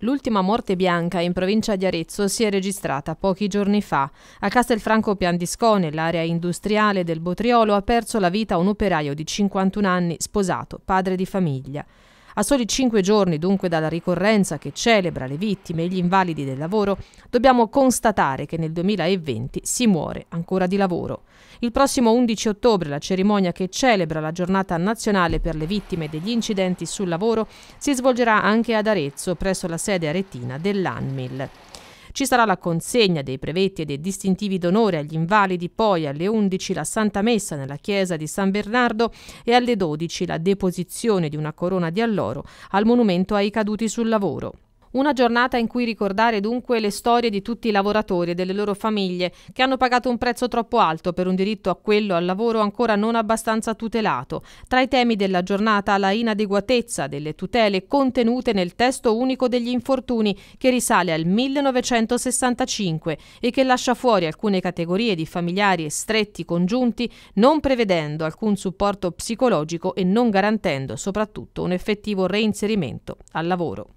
L'ultima morte bianca in provincia di Arezzo si è registrata pochi giorni fa. A Castelfranco Piandiscò, nell'area industriale del Botriolo, ha perso la vita un operaio di 51 anni, sposato, padre di famiglia. A soli cinque giorni dunque dalla ricorrenza che celebra le vittime e gli invalidi del lavoro, dobbiamo constatare che nel 2020 si muore ancora di lavoro. Il prossimo 11 ottobre la cerimonia che celebra la giornata nazionale per le vittime degli incidenti sul lavoro si svolgerà anche ad Arezzo presso la sede aretina dell'ANMIL. Ci sarà la consegna dei brevetti e dei distintivi d'onore agli invalidi, poi alle 11 la Santa Messa nella chiesa di San Bernardo e alle 12 la deposizione di una corona di alloro al monumento ai caduti sul lavoro. Una giornata in cui ricordare dunque le storie di tutti i lavoratori e delle loro famiglie che hanno pagato un prezzo troppo alto per un diritto a quello al lavoro ancora non abbastanza tutelato. Tra i temi della giornata la inadeguatezza delle tutele contenute nel testo unico degli infortuni che risale al 1965 e che lascia fuori alcune categorie di familiari e stretti congiunti non prevedendo alcun supporto psicologico e non garantendo soprattutto un effettivo reinserimento al lavoro.